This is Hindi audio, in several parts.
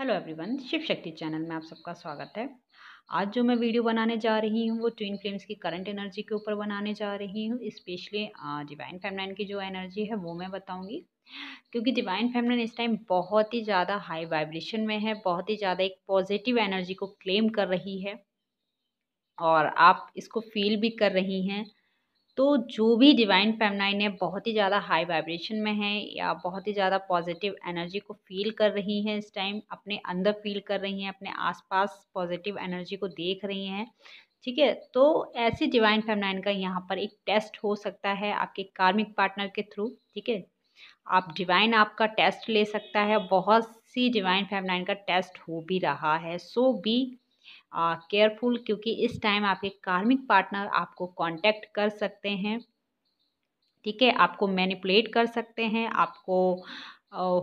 हेलो एवरीवन शिव शक्ति चैनल में आप सबका स्वागत है आज जो मैं वीडियो बनाने जा रही हूँ वो ट्विन फ्लेम्स की करंट एनर्जी के ऊपर बनाने जा रही हूँ स्पेशली डिवाइन फेमनाइन की जो एनर्जी है वो मैं बताऊँगी क्योंकि डिवाइन फेमनाइन इस टाइम बहुत ही ज़्यादा हाई वाइब्रेशन में है बहुत ही ज़्यादा एक पॉजिटिव एनर्जी को क्लेम कर रही है और आप इसको फील भी कर रही हैं तो जो भी डिवाइन फेमनाइन है बहुत ही ज़्यादा हाई वाइब्रेशन में है या बहुत ही ज़्यादा पॉजिटिव एनर्जी को फील कर रही हैं इस टाइम अपने अंदर फील कर रही हैं अपने आसपास पॉजिटिव एनर्जी को देख रही हैं ठीक है तो ऐसी डिवाइन फेमनाइन का यहाँ पर एक टेस्ट हो सकता है आपके कार्मिक पार्टनर के थ्रू ठीक है आप डिवाइन आपका टेस्ट ले सकता है बहुत सी डिवाइन फेमनाइन का टेस्ट हो भी रहा है सो बी केयरफुल क्योंकि इस टाइम आपके कार्मिक पार्टनर आपको कांटेक्ट कर सकते हैं ठीक है आपको मैनिपुलेट कर सकते हैं आपको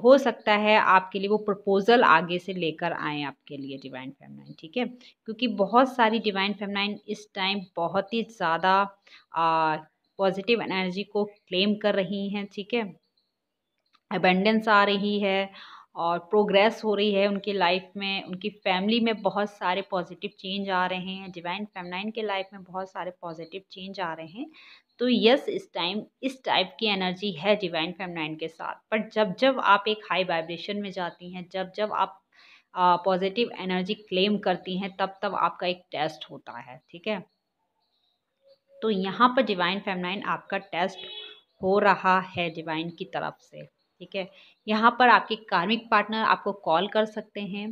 हो सकता है आपके लिए वो प्रपोज़ल आगे से लेकर आए आपके लिए डिवाइन फेमनाइन ठीक है क्योंकि बहुत सारी डिवाइन फेमनाइन इस टाइम बहुत ही ज़्यादा पॉजिटिव एनर्जी को क्लेम कर रही हैं ठीक है अबेंडेंस आ रही है और प्रोग्रेस हो रही है उनकी लाइफ में उनकी फैमिली में बहुत सारे पॉजिटिव चेंज आ रहे हैं डिवाइन फेमनाइन के लाइफ में बहुत सारे पॉजिटिव चेंज आ रहे हैं तो यस इस टाइम इस टाइप की एनर्जी है डिवाइन फेमनाइन के साथ पर जब जब आप एक हाई वाइब्रेशन में जाती हैं जब जब आप पॉजिटिव एनर्जी क्लेम करती हैं तब तब आपका एक टेस्ट होता है ठीक है तो यहाँ पर डिवाइन फेमनाइन आपका टेस्ट हो रहा है डिवाइन की तरफ से ठीक है यहाँ पर आपके कार्मिक पार्टनर आपको कॉल कर सकते हैं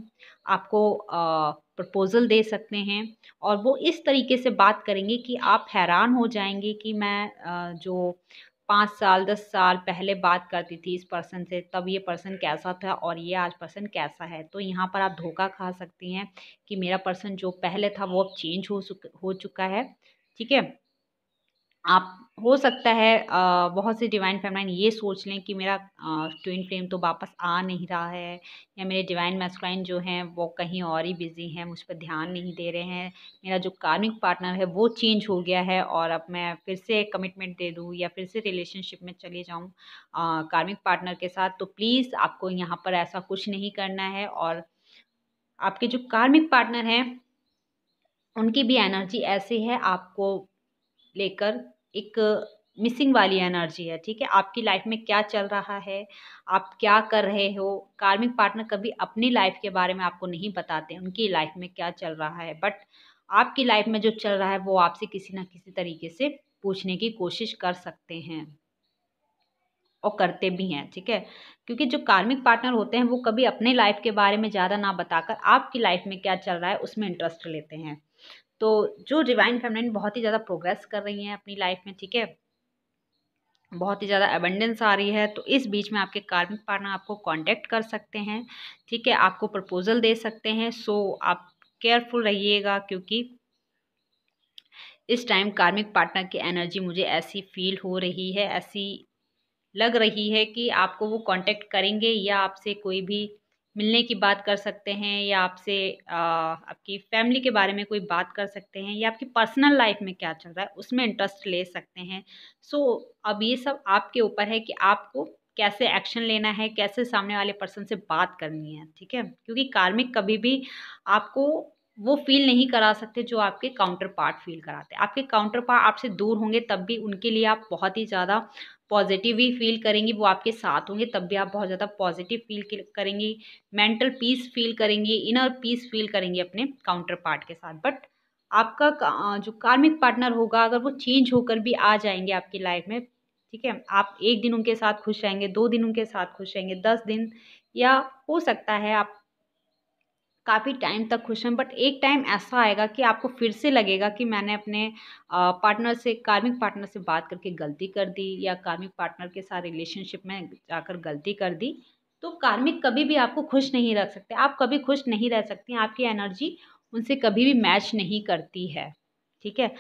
आपको प्रपोज़ल दे सकते हैं और वो इस तरीके से बात करेंगे कि आप हैरान हो जाएंगे कि मैं आ, जो पाँच साल दस साल पहले बात करती थी इस पर्सन से तब ये पर्सन कैसा था और ये आज पर्सन कैसा है तो यहाँ पर आप धोखा खा सकती हैं कि मेरा पर्सन जो पहले था वो अब चेंज हो हो चुका है ठीक है आप हो सकता है आ, बहुत से डिवाइन फेमलाइन ये सोच लें कि मेरा ट्विन फ्लेम तो वापस आ नहीं रहा है या मेरे डिवाइन मैस्कुलाइन जो हैं वो कहीं और ही बिज़ी हैं मुझ पर ध्यान नहीं दे रहे हैं मेरा जो कार्मिक पार्टनर है वो चेंज हो गया है और अब मैं फिर से कमिटमेंट दे दूँ या फिर से रिलेशनशिप में चले जाऊँ कार्मिक पार्टनर के साथ तो प्लीज़ आपको यहाँ पर ऐसा कुछ नहीं करना है और आपके जो कार्मिक पार्टनर हैं उनकी भी एनर्जी ऐसी है आपको लेकर एक मिसिंग वाली एनर्जी है ठीक है आपकी लाइफ में क्या चल रहा है आप क्या कर रहे हो कार्मिक पार्टनर कभी अपनी लाइफ के बारे में आपको नहीं बताते उनकी लाइफ में क्या चल रहा है बट आपकी लाइफ में जो चल रहा है वो आपसे किसी ना किसी तरीके से पूछने की कोशिश कर सकते हैं और करते भी हैं ठीक है क्योंकि जो कार्मिक पार्टनर होते हैं वो कभी अपने लाइफ के बारे में ज़्यादा ना बताकर आपकी लाइफ में क्या चल रहा है उसमें इंटरेस्ट लेते हैं तो जो डिवाइन फेमिनिन बहुत ही ज़्यादा प्रोग्रेस कर रही हैं अपनी लाइफ में ठीक है बहुत ही ज़्यादा अबेंडेंस आ रही है तो इस बीच में आपके कार्मिक पार्टनर आपको कांटेक्ट कर सकते हैं ठीक है आपको प्रपोज़ल दे सकते हैं सो आप केयरफुल रहिएगा क्योंकि इस टाइम कार्मिक पार्टनर की एनर्जी मुझे ऐसी फील हो रही है ऐसी लग रही है कि आपको वो कांटेक्ट करेंगे या आपसे कोई भी मिलने की बात कर सकते हैं या आपसे आपकी फैमिली के बारे में कोई बात कर सकते हैं या आपकी पर्सनल लाइफ में क्या चल रहा है उसमें इंटरेस्ट ले सकते हैं सो so, अब ये सब आपके ऊपर है कि आपको कैसे एक्शन लेना है कैसे सामने वाले पर्सन से बात करनी है ठीक है क्योंकि कार्मिक कभी भी आपको वो फील नहीं करा सकते जो आपके काउंटर पार्ट फील कराते हैं आपके काउंटर पार्ट आपसे दूर होंगे तब भी उनके लिए आप बहुत ही ज़्यादा पॉजिटिव ही फील करेंगी वो आपके साथ होंगे तब भी आप बहुत ज़्यादा पॉजिटिव फील करेंगी मेंटल पीस फील करेंगी इनर पीस फील करेंगी अपने काउंटर पार्ट के साथ बट आपका जो कार्मिक पार्टनर होगा अगर वो चेंज होकर भी आ जाएंगे आपकी लाइफ में ठीक है आप एक दिन उनके साथ खुश रहेंगे दो दिन उनके साथ खुश रहेंगे दस दिन या हो सकता है आप काफ़ी टाइम तक खुश हैं बट एक टाइम ऐसा आएगा कि आपको फिर से लगेगा कि मैंने अपने पार्टनर से कार्मिक पार्टनर से बात करके गलती कर दी या कार्मिक पार्टनर के साथ रिलेशनशिप में जाकर गलती कर दी तो कार्मिक कभी भी आपको खुश नहीं रख सकते आप कभी खुश नहीं रह सकते आपकी एनर्जी उनसे कभी भी मैच नहीं करती है ठीक है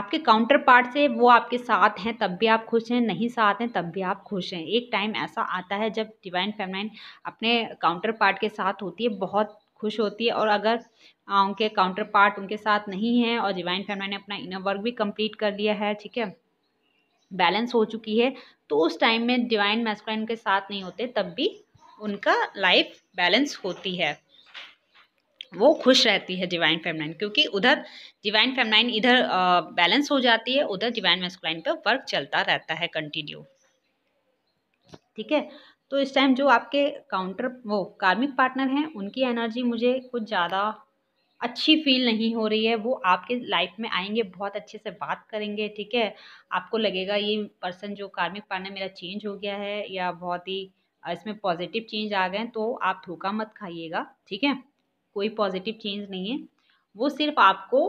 आपके काउंटर पार्ट से वो आपके साथ हैं तब भी आप खुश हैं नहीं साथ हैं तब भी आप खुश हैं एक टाइम ऐसा आता है जब डिवाइन फेमलाइन अपने काउंटर पार्ट के साथ होती है बहुत खुश होती है और अगर उनके काउंटर पार्ट उनके साथ नहीं है और डिवाइन फैमिली ने अपना इनर वर्क भी कंप्लीट कर लिया है ठीक है बैलेंस हो चुकी है तो उस टाइम में डिवाइन मैस्कुलाइन के साथ नहीं होते तब भी उनका लाइफ बैलेंस होती है वो खुश रहती है डिवाइन फेमलाइन क्योंकि उधर डिवाइन फेमलाइन इधर बैलेंस हो जाती है उधर डिवाइन मैस्कुलाइन पर वर्क चलता रहता है कंटिन्यू ठीक है तो इस टाइम जो आपके काउंटर वो कार्मिक पार्टनर हैं उनकी एनर्जी मुझे कुछ ज़्यादा अच्छी फील नहीं हो रही है वो आपके लाइफ में आएंगे बहुत अच्छे से बात करेंगे ठीक है आपको लगेगा ये पर्सन जो कार्मिक पार्टनर मेरा चेंज हो गया है या बहुत ही इसमें पॉजिटिव चेंज आ गए तो आप धोखा मत खाइएगा ठीक है कोई पॉजिटिव चेंज नहीं है वो सिर्फ आपको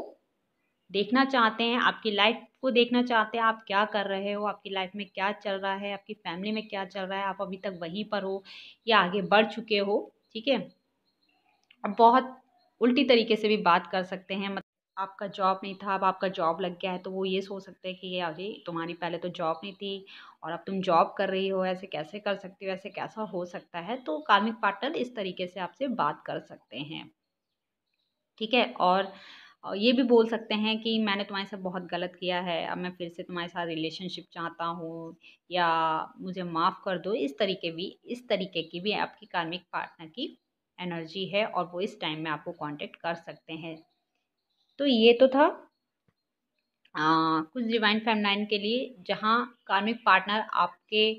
देखना चाहते हैं आपकी लाइफ वो देखना चाहते हैं आप क्या कर रहे हो आपकी लाइफ में क्या चल रहा है आपकी फैमिली में क्या चल रहा है आप अभी तक वहीं पर हो या आगे बढ़ चुके हो ठीक है अब बहुत उल्टी तरीके से भी बात कर सकते हैं मतलब आपका जॉब नहीं था अब आपका जॉब लग गया है तो वो ये सोच सकते हैं कि ये अरे तुम्हारी पहले तो जॉब नहीं थी और अब तुम जॉब कर रही हो ऐसे कैसे कर सकती हो ऐसे कैसा हो सकता है तो कार्मिक पार्टनर इस तरीके से आपसे बात कर सकते हैं ठीक है और और ये भी बोल सकते हैं कि मैंने तुम्हारे साथ बहुत गलत किया है अब मैं फिर से तुम्हारे साथ रिलेशनशिप चाहता हूँ या मुझे माफ़ कर दो इस तरीके भी इस तरीके की भी आपकी कार्मिक पार्टनर की एनर्जी है और वो इस टाइम में आपको कांटेक्ट कर सकते हैं तो ये तो था आ, कुछ डिवाइन फैमलाइन के लिए जहाँ कार्मिक पार्टनर आपके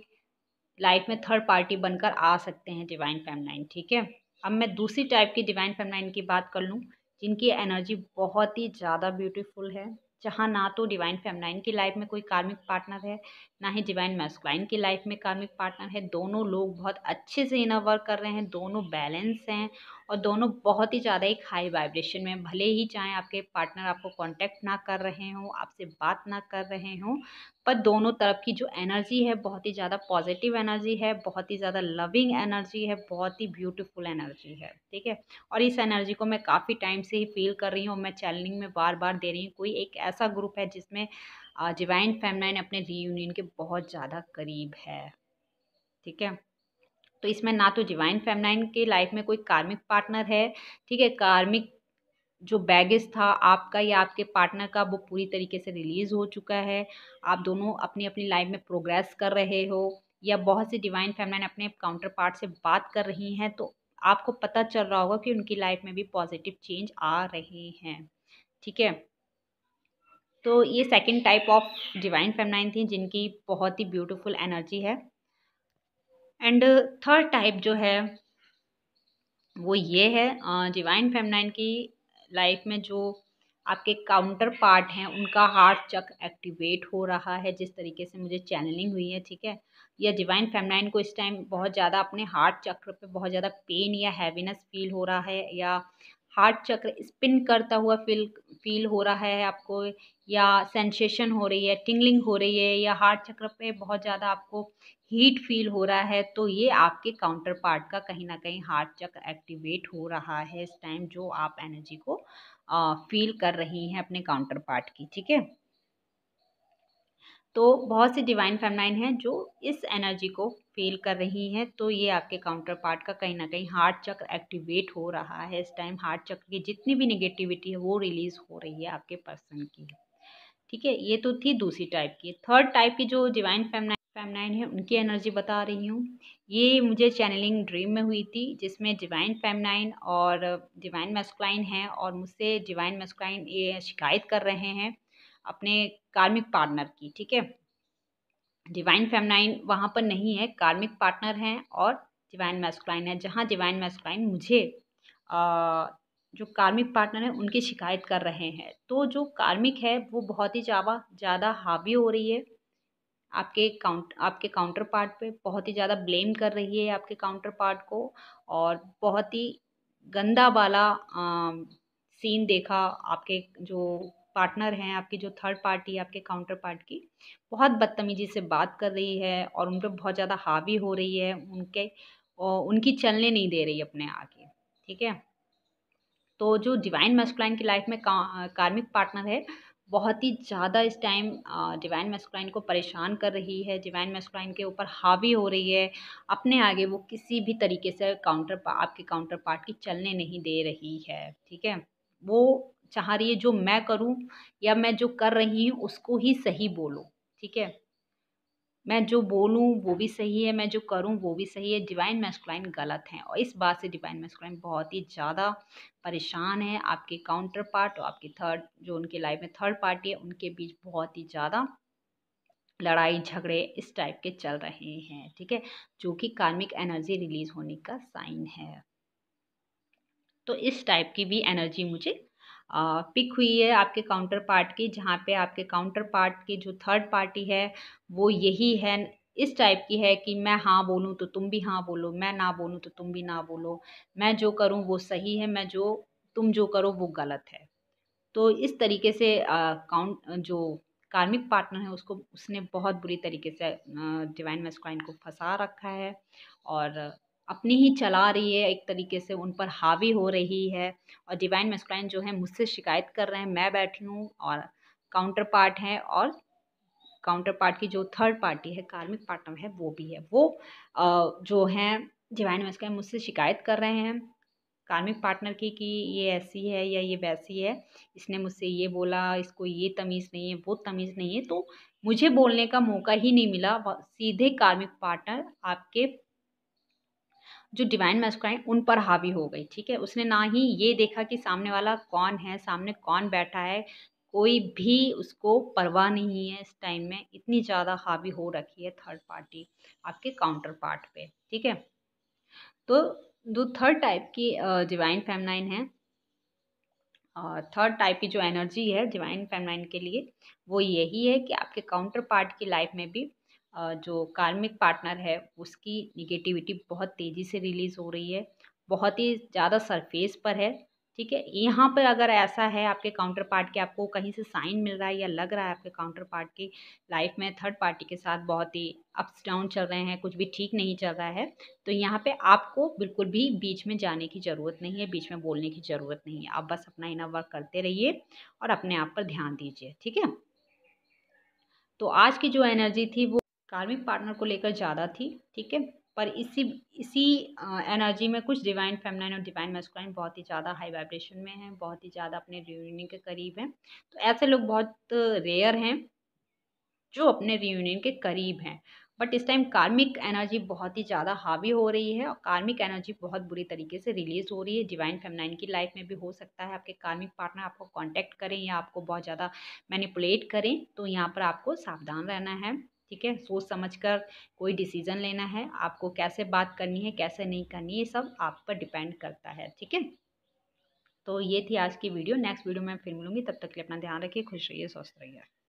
लाइफ में थर्ड पार्टी बनकर आ सकते हैं डिवाइन फैमलाइन ठीक है अब मैं दूसरी टाइप की डिवाइन फैमलाइन की बात कर लूँ जिनकी एनर्जी बहुत ही ज़्यादा ब्यूटीफुल है जहाँ ना तो डिवाइन फेमनाइन की लाइफ में कोई कार्मिक पार्टनर है ना ही डिवाइन मैस्कुलाइन की लाइफ में कार्मिक पार्टनर है दोनों लोग बहुत अच्छे से इनर वर्क कर रहे हैं दोनों बैलेंस हैं और दोनों बहुत ही ज़्यादा एक हाई वाइब्रेशन में भले ही चाहे आपके पार्टनर आपको कांटेक्ट ना कर रहे हों आपसे बात ना कर रहे हों पर दोनों तरफ की जो एनर्जी है बहुत ही ज़्यादा पॉजिटिव एनर्जी है बहुत ही ज़्यादा लविंग एनर्जी है बहुत ही ब्यूटीफुल एनर्जी है ठीक है और इस एनर्जी को मैं काफ़ी टाइम से ही फील कर रही हूँ मैं चैनलिंग में बार बार दे रही हूँ कोई एक ऐसा ग्रुप है जिसमें डिवाइन फैमलाइन अपने रीयूनियन के बहुत ज़्यादा करीब है ठीक है तो इसमें ना तो डिवाइन फेमनाइन के लाइफ में कोई कार्मिक पार्टनर है ठीक है कार्मिक जो बैगेज था आपका या आपके पार्टनर का वो पूरी तरीके से रिलीज़ हो चुका है आप दोनों अपनी अपनी लाइफ में प्रोग्रेस कर रहे हो या बहुत सी डिवाइन फेमनाइन अपने काउंटर पार्ट से बात कर रही हैं तो आपको पता चल रहा होगा कि उनकी लाइफ में भी पॉजिटिव चेंज आ रहे हैं ठीक है तो ये second type of divine feminine थी जिनकी बहुत ही ब्यूटीफुल एनर्जी है एंड थर्ड टाइप जो है वो ये है डिवाइन uh, फेमनाइन की लाइफ में जो आपके काउंटर पार्ट हैं उनका हार्ट चक एक्टिवेट हो रहा है जिस तरीके से मुझे चैनलिंग हुई है ठीक है या डिवाइन फेमनाइन को इस टाइम बहुत ज़्यादा अपने हार्ट चक्र पे बहुत ज़्यादा पेन या हैवीनेस फील हो रहा है या हार्ट चक्र स्पिन करता हुआ फील फील हो रहा है आपको या सेंसेशन हो रही है टिंगलिंग हो रही है या हार्ट चक्र पे बहुत ज़्यादा आपको हीट फील हो रहा है तो ये आपके काउंटर पार्ट का कहीं ना कहीं हार्ट चक्र एक्टिवेट हो रहा है इस टाइम जो आप एनर्जी को फील कर रही हैं अपने काउंटर पार्ट की ठीक है तो बहुत सी डिवाइन फेमलाइन हैं जो इस एनर्जी को फेल कर रही हैं तो ये आपके काउंटर पार्ट का कहीं ना कहीं हार्ट चक्र एक्टिवेट हो रहा है इस टाइम हार्ट चक्र की जितनी भी निगेटिविटी है वो रिलीज़ हो रही है आपके पर्सन की ठीक है ये तो थी दूसरी टाइप की थर्ड टाइप की जो डिवाइन फेमनाइन फेमनाइन है उनकी एनर्जी बता रही हूँ ये मुझे चैनलिंग ड्रीम में हुई थी जिसमें डिवाइन फेमनाइन और डिवाइन मेस्कलाइन है और मुझसे डिवाइन मेस्कलाइन ये शिकायत कर रहे हैं अपने कार्मिक पार्टनर की ठीक है डिवाइन फेमनाइन वहाँ पर नहीं है कार्मिक पार्टनर हैं और डिवाइन मैस्कुलाइन है जहाँ डिवाइन मैस्कुलाइन मुझे आ, जो कार्मिक पार्टनर हैं उनकी शिकायत कर रहे हैं तो जो कार्मिक है वो बहुत ही ज़्यादा ज़्यादा हावी हो रही है आपके काउंट आपके काउंटर पार्ट पे बहुत ही ज़्यादा ब्लेम कर रही है आपके काउंटर पार्ट को और बहुत ही गंदा वाला सीन देखा आपके जो पार्टनर हैं आपकी जो थर्ड पार्टी आपके काउंटर पार्ट की बहुत बदतमीजी से बात कर रही है और उन पर बहुत ज़्यादा हावी हो रही है उनके उनकी चलने नहीं दे रही अपने आगे ठीक है तो जो डिवाइन मेस्कुलाइन की लाइफ में का, कार्मिक पार्टनर है बहुत ही ज़्यादा इस टाइम डिवाइन मेस्कुलाइन को परेशान कर रही है डिवाइन मेस्कुलाइन के ऊपर हावी हो रही है अपने आगे वो किसी भी तरीके से काउंटर आपके काउंटर पार्ट की चलने नहीं दे रही है ठीक है वो चाह रही है जो मैं करूँ या मैं जो कर रही हूँ उसको ही सही बोलो ठीक है मैं जो बोलूँ वो भी सही है मैं जो करूँ वो भी सही है डिवाइन मैस्कुलाइन गलत हैं और इस बात से डिवाइन मैस्कुलाइन बहुत ही ज़्यादा परेशान है आपके काउंटर पार्ट और आपके थर्ड जो उनके लाइफ में थर्ड पार्टी है उनके बीच बहुत ही ज़्यादा लड़ाई झगड़े इस टाइप के चल रहे हैं ठीक है जो कि कार्मिक एनर्जी रिलीज होने का साइन है तो इस टाइप की भी एनर्जी मुझे पिक हुई है आपके काउंटर पार्ट की जहाँ पे आपके काउंटर पार्ट की जो थर्ड पार्टी है वो यही है इस टाइप की है कि मैं हाँ बोलूँ तो तुम भी हाँ बोलो मैं ना बोलूँ तो तुम भी ना बोलो मैं जो करूँ वो सही है मैं जो तुम जो करो वो गलत है तो इस तरीके से काउंट जो कार्मिक पार्टनर है उसको उसने बहुत बुरी तरीके से डिवाइन मेस्क्वाइन को फंसा रखा है और अपनी ही चला रही है एक तरीके से उन पर हावी हो रही है और डिवाइन मेस्क्राइन जो है मुझसे शिकायत कर रहे हैं मैं बैठी हूँ और काउंटर पार्ट है और काउंटर पार्ट की जो थर्ड पार्टी है कार्मिक पार्टनर है वो भी है वो जो है डिवाइन मेस्क्राइन मुझसे शिकायत कर रहे हैं कार्मिक पार्टनर की कि ये ऐसी है या ये वैसी है इसने मुझसे ये बोला इसको ये तमीज़ नहीं है वो तमीज़ नहीं है तो मुझे बोलने का मौका ही नहीं मिला सीधे कार्मिक पार्टनर आपके जो डिवाइन मस्कुराइन उन पर हावी हो गई ठीक है उसने ना ही ये देखा कि सामने वाला कौन है सामने कौन बैठा है कोई भी उसको परवाह नहीं है इस टाइम में इतनी ज़्यादा हावी हो रखी है थर्ड पार्टी आपके काउंटर पार्ट पे ठीक है तो जो थर्ड टाइप की डिवाइन फेमनाइन है थर्ड टाइप की जो एनर्जी है डिवाइन फेमनाइन के लिए वो यही है कि आपके काउंटर पार्ट की लाइफ में भी जो कार्मिक पार्टनर है उसकी निगेटिविटी बहुत तेज़ी से रिलीज़ हो रही है बहुत ही ज़्यादा सरफेस पर है ठीक है यहाँ पर अगर ऐसा है आपके काउंटर पार्ट के आपको कहीं से साइन मिल रहा है या लग रहा है आपके काउंटर पार्ट की लाइफ में थर्ड पार्टी के साथ बहुत ही अप्स डाउन चल रहे हैं कुछ भी ठीक नहीं चल रहा है तो यहाँ पे आपको बिल्कुल भी बीच में जाने की ज़रूरत नहीं है बीच में बोलने की ज़रूरत नहीं है आप बस अपना इनर वर्क करते रहिए और अपने आप पर ध्यान दीजिए ठीक है तो आज की जो एनर्जी थी वो कार्मिक पार्टनर को लेकर ज़्यादा थी ठीक है पर इसी इसी एनर्जी में कुछ डिवाइन फेमनाइन और डिवाइन मेस्कुलाइन बहुत ही ज़्यादा हाई वाइब्रेशन में हैं बहुत ही ज़्यादा अपने रियूनियन के करीब हैं तो ऐसे लोग बहुत रेयर हैं जो अपने रियूनियन के करीब हैं बट इस टाइम कार्मिक एनर्जी बहुत ही ज़्यादा हावी हो रही है और कार्मिक एनर्जी बहुत बुरी तरीके से रिलीज़ हो रही है डिवाइन फेमनाइन की लाइफ में भी हो सकता है आपके कार्मिक पार्टनर आपको कांटेक्ट करें या आपको बहुत ज़्यादा मैनिपुलेट करें तो यहाँ पर आपको सावधान रहना है ठीक है सोच समझकर कोई डिसीज़न लेना है आपको कैसे बात करनी है कैसे नहीं करनी ये सब आप पर डिपेंड करता है ठीक है तो ये थी आज की वीडियो नेक्स्ट वीडियो में फिर मिलूंगी तब तक के लिए अपना ध्यान रखिए खुश रहिए स्वस्थ रहिए